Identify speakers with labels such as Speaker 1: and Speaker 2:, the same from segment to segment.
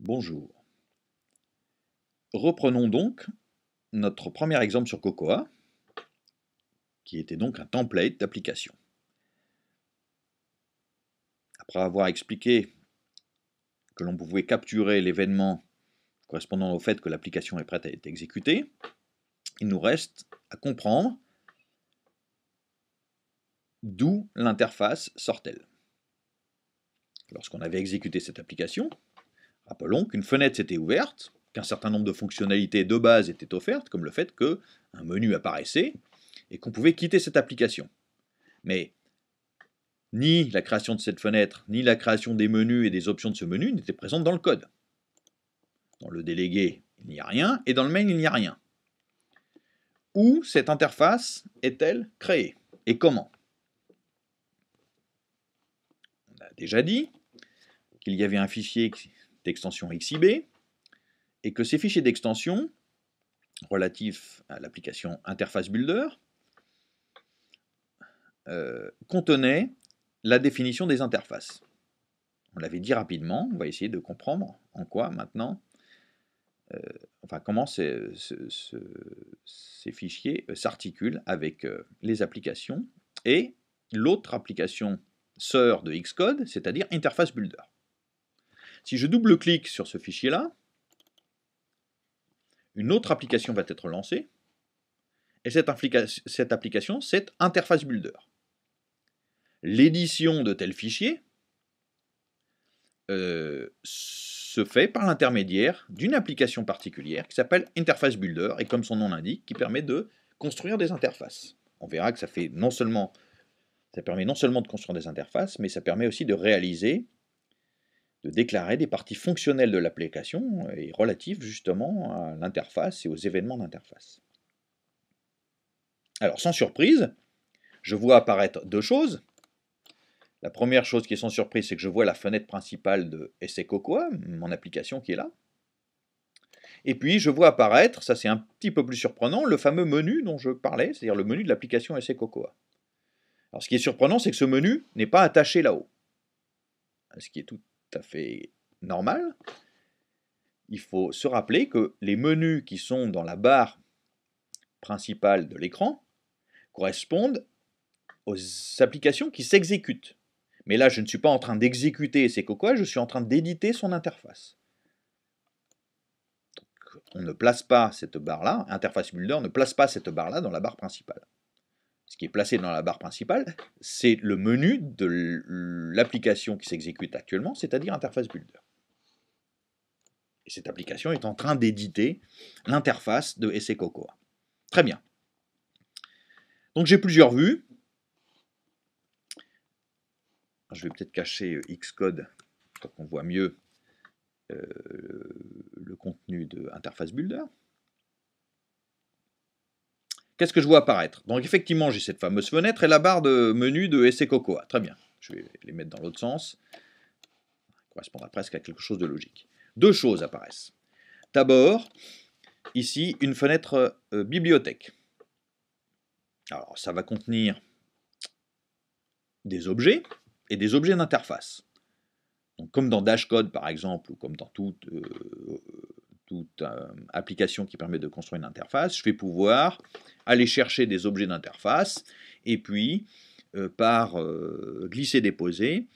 Speaker 1: Bonjour. Reprenons donc notre premier exemple sur Cocoa, qui était donc un template d'application. Après avoir expliqué que l'on pouvait capturer l'événement correspondant au fait que l'application est prête à être exécutée, il nous reste à comprendre d'où l'interface sort-elle. Lorsqu'on avait exécuté cette application, Rappelons qu'une fenêtre s'était ouverte, qu'un certain nombre de fonctionnalités de base étaient offertes, comme le fait que un menu apparaissait et qu'on pouvait quitter cette application. Mais ni la création de cette fenêtre, ni la création des menus et des options de ce menu n'étaient présentes dans le code. Dans le délégué, il n'y a rien, et dans le main, il n'y a rien. Où cette interface est-elle créée et comment On a déjà dit qu'il y avait un fichier qui d'extension XIB, et que ces fichiers d'extension relatifs à l'application Interface Builder euh, contenaient la définition des interfaces. On l'avait dit rapidement, on va essayer de comprendre en quoi maintenant, euh, enfin comment ces fichiers euh, s'articulent avec les applications et l'autre application sœur de Xcode, c'est-à-dire Interface Builder. Si je double-clique sur ce fichier-là, une autre application va être lancée, et cette, application, c'est Interface Builder. L'édition de tel fichier euh, se fait par l'intermédiaire d'une application particulière qui s'appelle Interface Builder, et comme son nom l'indique, qui permet de construire des interfaces. On verra que ça fait non seulement ça permet non seulement de construire des interfaces, mais ça permet aussi de réaliser de déclarer des parties fonctionnelles de l'application et relatives justement à l'interface et aux événements d'interface. Alors sans surprise, je vois apparaître deux choses. La première chose qui est sans surprise, c'est que je vois la fenêtre principale de Essai Cocoa, mon application qui est là. Et puis je vois apparaître, ça c'est un petit peu plus surprenant, le fameux menu dont je parlais, c'est-à-dire le menu de l'application SC e Cocoa. Alors ce qui est surprenant, c'est que ce menu n'est pas attaché là-haut. Ce qui est tout tout à fait normal, il faut se rappeler que les menus qui sont dans la barre principale de l'écran correspondent aux applications qui s'exécutent. Mais là, je ne suis pas en train d'exécuter ces cocoas, je suis en train d'éditer son interface. on ne place pas cette barre-là, interface Builder ne place pas cette barre-là dans la barre principale qui est placé dans la barre principale, c'est le menu de l'application qui s'exécute actuellement, c'est-à-dire Interface Builder. Et cette application est en train d'éditer l'interface de SC e Cocoa. Très bien. Donc j'ai plusieurs vues. Je vais peut-être cacher euh, Xcode pour qu'on voit mieux euh, le contenu de Interface Builder. Qu'est-ce que je vois apparaître Donc effectivement, j'ai cette fameuse fenêtre et la barre de menu de SC Cocoa. Très bien, je vais les mettre dans l'autre sens. Ça correspondra presque à quelque chose de logique. Deux choses apparaissent. D'abord, ici, une fenêtre euh, bibliothèque. Alors, ça va contenir des objets et des objets d'interface. comme dans Dashcode, par exemple, ou comme dans toute euh, toute euh, application qui permet de construire une interface, je vais pouvoir aller chercher des objets d'interface et puis euh, par euh, glisser-déposer,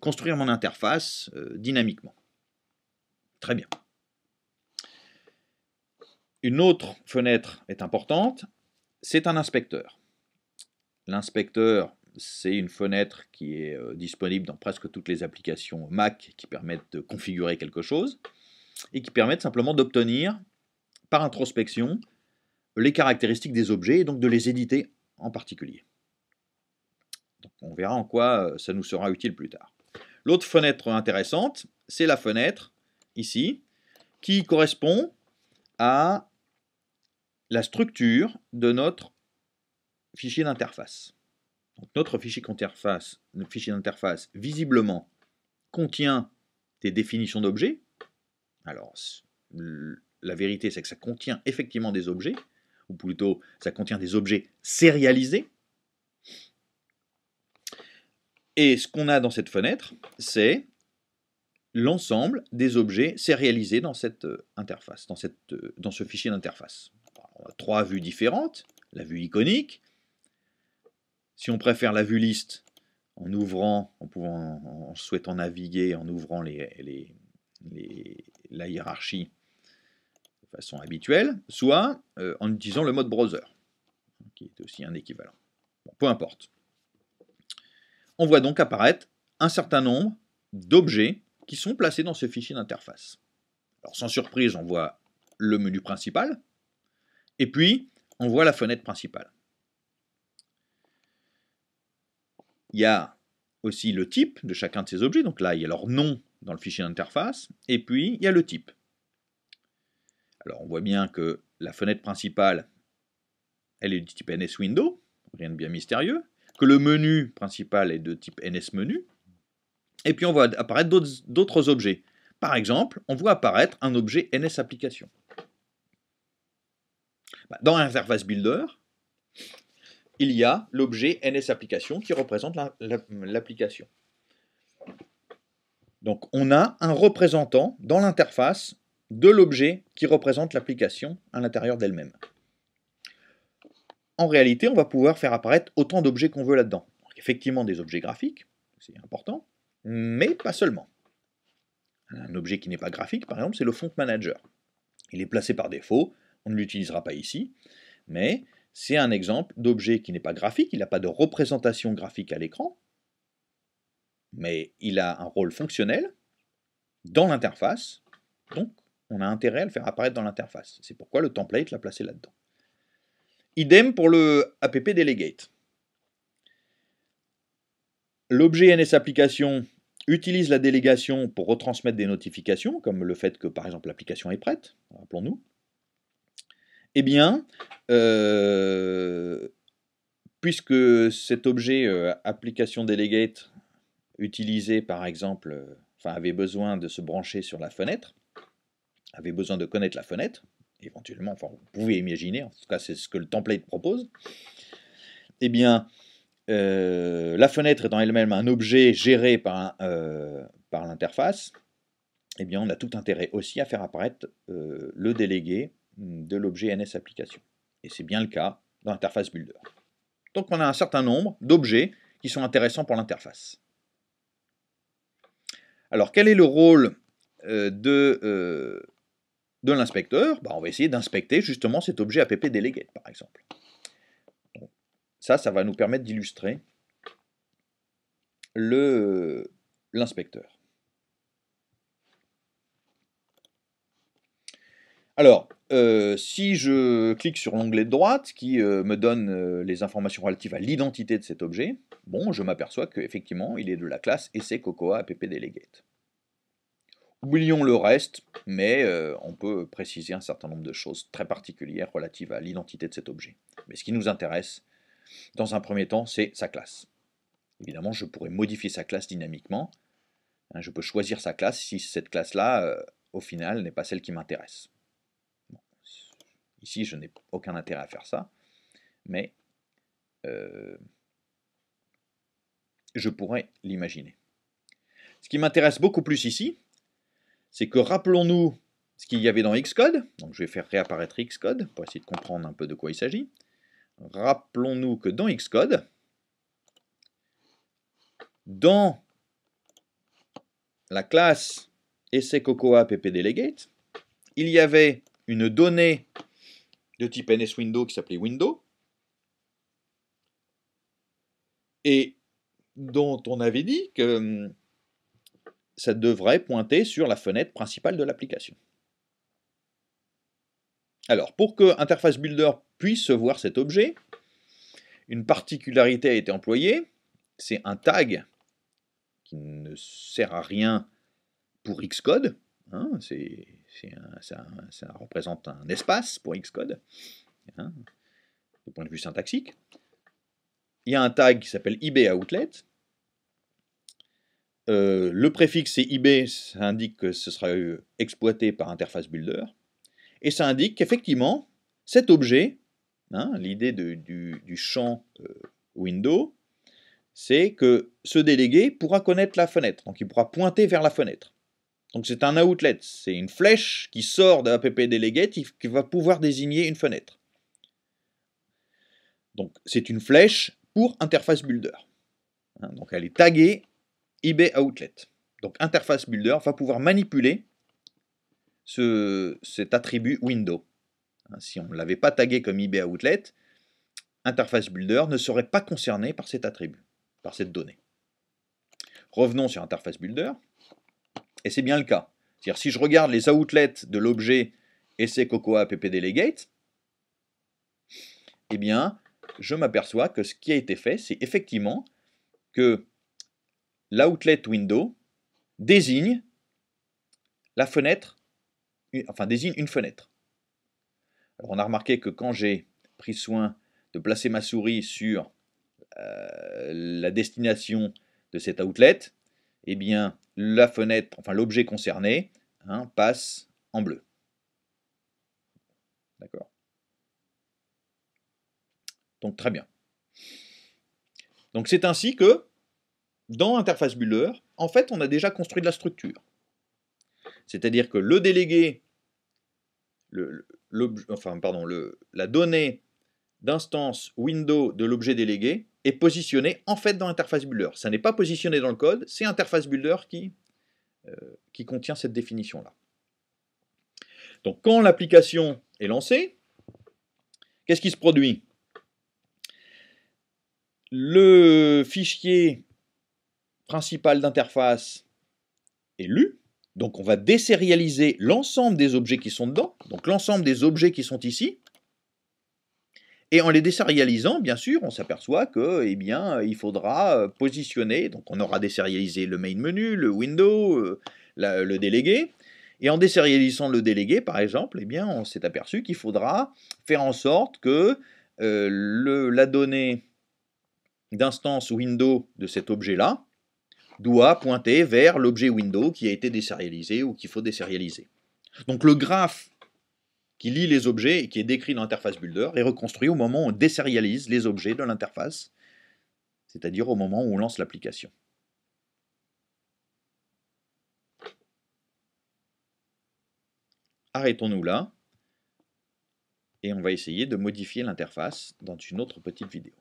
Speaker 1: construire mon interface dynamiquement. Très bien. Une autre fenêtre est importante, c'est un inspecteur. L'inspecteur, c'est une fenêtre qui est disponible dans presque toutes les applications Mac qui permettent de configurer quelque chose et qui permettent simplement d'obtenir, par introspection, les caractéristiques des objets et donc de les éditer en particulier. on verra en quoi euh, ça nous sera utile plus tard. L'autre fenêtre intéressante, c'est la fenêtre, ici, qui correspond à la structure de notre fichier d'interface. notre fichier d'interface, visiblement, contient des définitions d'objets, alors, la vérité, c'est que ça contient effectivement des objets, ou plutôt, ça contient des objets sérialisés. Et ce qu'on a dans cette fenêtre, c'est l'ensemble des objets sérialisés dans cette euh, interface, dans, cette, euh, dans ce fichier d'interface. On a trois vues différentes, la vue iconique. Si on préfère la vue liste, en ouvrant, en, pouvant, en souhaitant naviguer, en ouvrant les, les, les, la hiérarchie de façon habituelle, soit euh, en utilisant le mode browser, qui est aussi un équivalent. peu importe. On voit donc apparaître un certain nombre d'objets qui sont placés dans ce fichier d'interface. Alors sans surprise, on voit le menu principal, et puis on voit la fenêtre principale. Il y a aussi le type de chacun de ces objets, donc là il y a leur nom dans le fichier d'interface, et puis il y a le type. Alors on voit bien que la fenêtre principale, elle est du type NSWindow, rien de bien mystérieux, que le menu principal est de type NSMenu, et puis on voit apparaître d'autres objets. Par exemple, on voit apparaître un objet NSApplication. Application. Bah, dans interface Builder, il y a l'objet NSApplication qui représente l'application. Donc on a un représentant dans l'interface de l'objet qui représente l'application à l'intérieur d'elle-même. En réalité, on va pouvoir faire apparaître autant d'objets qu'on veut là-dedans. Effectivement, des objets graphiques, c'est important, mais pas seulement. Un objet qui n'est pas graphique, par exemple, c'est le font manager. Il est placé par défaut, on ne l'utilisera pas ici, mais c'est un exemple d'objet qui n'est pas graphique, il n'a pas de représentation graphique à l'écran, mais il a un rôle fonctionnel dans l'interface, donc on a intérêt à le faire apparaître dans l'interface. C'est pourquoi le template l'a placé là-dedans. Idem pour le app delegate. L'objet NS application utilise la délégation pour retransmettre des notifications, comme le fait que par exemple l'application est prête, rappelons-nous. Eh bien, euh, puisque cet objet euh, application delegate utilisé par exemple, euh, enfin avait besoin de se brancher sur la fenêtre, avait besoin de connaître la fenêtre, éventuellement, enfin vous pouvez imaginer, en tout cas c'est ce que le template propose, eh bien euh, la fenêtre étant elle-même un objet géré par, euh, par l'interface, eh bien on a tout intérêt aussi à faire apparaître le délégué de l'objet NS application. Et c'est bien le cas dans l'interface Builder. Donc on a un certain nombre d'objets qui sont intéressants pour l'interface. Alors, quel est le rôle euh, de, euh, de l'inspecteur bah, On va essayer d'inspecter justement cet objet APP Delegate, par exemple. ça, ça va nous permettre d'illustrer euh, l'inspecteur. Alors, euh, si je clique sur l'onglet de droite qui euh, me donne euh, les informations relatives à l'identité de cet objet, bon, je m'aperçois qu'effectivement il est de la classe Essay cocoa app delegate. Oublions le reste, mais on peut préciser un certain nombre de choses très particulières relatives à l'identité de cet objet. Mais ce qui nous intéresse, dans un premier temps, c'est sa classe. Évidemment, je pourrais modifier sa classe dynamiquement. Hein, je peux choisir sa classe si cette classe-là, au final, n'est pas celle qui m'intéresse. Ici, je n'ai aucun intérêt à faire ça, mais euh, je pourrais l'imaginer. Ce qui m'intéresse beaucoup plus ici, c'est que rappelons-nous ce qu'il y avait dans Xcode. Donc je vais faire réapparaître Xcode pour essayer de comprendre un peu de quoi il s'agit. Rappelons-nous que dans Xcode, dans la classe essai cocoa pp il y avait une donnée de type NSWindow qui s'appelait Window, et dont on avait dit que hum, ça devrait pointer sur la fenêtre principale de l'application. Alors, pour que Interface Builder puisse voir cet objet, une particularité a été employée, c'est un tag qui ne sert à rien pour Xcode, Hein, c'est, ça, représente un espace pour Xcode, hein, du point de vue syntaxique. Il y a un tag qui s'appelle IBOutlet. Euh, le préfixe c'est IB, ça indique que ce sera euh, exploité par Interface Builder. Et ça indique qu'effectivement, cet objet, hein, l'idée du, champ euh, window, c'est que ce délégué pourra connaître la fenêtre. Donc il pourra pointer vers la fenêtre. Donc c'est un outlet, c'est une flèche qui sort de app delegate qui va pouvoir désigner une fenêtre. Donc c'est une flèche pour interface builder. Hein, donc elle est taguée eBay outlet. Donc interface builder va pouvoir manipuler cet attribut window. Hein, si on ne l'avait pas tagué comme eBay outlet, interface builder ne serait pas concerné par cet attribut, par cette donnée. Revenons sur interface builder et c'est bien le cas. C'est-à-dire, si je regarde les outlets de l'objet essai Cocoa PPDlegate, eh bien, je m'aperçois que ce qui a été fait, c'est effectivement que l'outlet window désigne la fenêtre, enfin désigne une fenêtre. Alors on a remarqué que quand j'ai pris soin de placer ma souris sur euh, la destination de cet outlet, eh bien, la fenêtre, enfin l'objet concerné, hein, passe en bleu. D'accord Donc très bien. Donc c'est ainsi que, dans Interface Builder, en fait, on a déjà construit de la structure. C'est-à-dire que le délégué, le, enfin, pardon, le, la donnée d'instance window de l'objet délégué est positionné en fait dans l'interface Builder. Ça n'est pas positionné dans le code, c'est interface Builder qui, euh, qui contient cette définition-là. Donc quand l'application est lancée, qu'est-ce qui se produit Le fichier principal d'interface est lu, donc on va désérialiser l'ensemble des objets qui sont dedans, donc l'ensemble des objets qui sont ici, et en les désérialisant, bien sûr, on s'aperçoit que, eh bien, il faudra euh, positionner. Donc, on aura désérialisé le main menu, le window, euh, le délégué. Et en désérialisant le délégué, par exemple, eh bien, on s'est aperçu qu'il faudra faire en sorte que euh, la donnée d'instance window de cet objet-là doit pointer vers l'objet window qui a été désérialisé ou qu'il faut désérialiser. Donc le graphe qui lit les objets et qui est décrit dans l'interface Builder, et reconstruit au moment où on désérialise les objets de l'interface, c'est-à-dire au moment où on lance l'application. Arrêtons-nous là, et on va essayer de modifier l'interface dans une autre petite vidéo.